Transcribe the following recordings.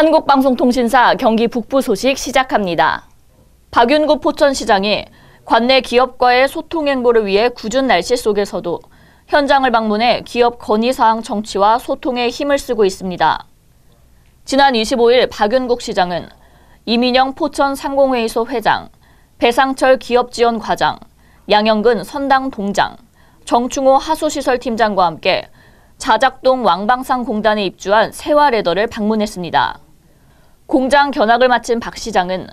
한국방송통신사 경기 북부 소식 시작합니다. 박윤구 포천시장이 관내 기업과의 소통 행보를 위해 굳은 날씨 속에서도 현장을 방문해 기업 건의사항 정치와 소통에 힘을 쓰고 있습니다. 지난 25일 박윤국 시장은 이민영 포천 상공회의소 회장, 배상철 기업지원 과장, 양영근 선당 동장, 정충호 하수시설 팀장과 함께 자작동 왕방산 공단에 입주한 세화 레더를 방문했습니다. 공장 견학을 마친 박 시장은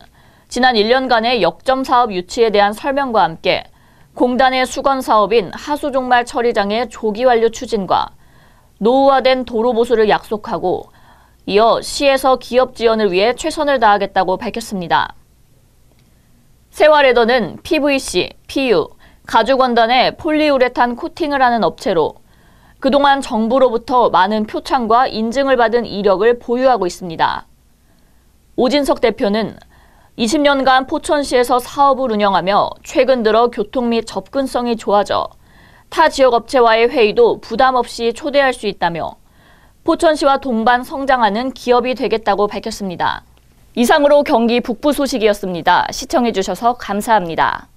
지난 1년간의 역점 사업 유치에 대한 설명과 함께 공단의 수건 사업인 하수종말 처리장의 조기 완료 추진과 노후화된 도로 보수를 약속하고 이어 시에서 기업 지원을 위해 최선을 다하겠다고 밝혔습니다. 세화레더는 PVC, PU, 가죽원단에 폴리우레탄 코팅을 하는 업체로 그동안 정부로부터 많은 표창과 인증을 받은 이력을 보유하고 있습니다. 오진석 대표는 20년간 포천시에서 사업을 운영하며 최근 들어 교통 및 접근성이 좋아져 타 지역 업체와의 회의도 부담 없이 초대할 수 있다며 포천시와 동반 성장하는 기업이 되겠다고 밝혔습니다. 이상으로 경기 북부 소식이었습니다. 시청해주셔서 감사합니다.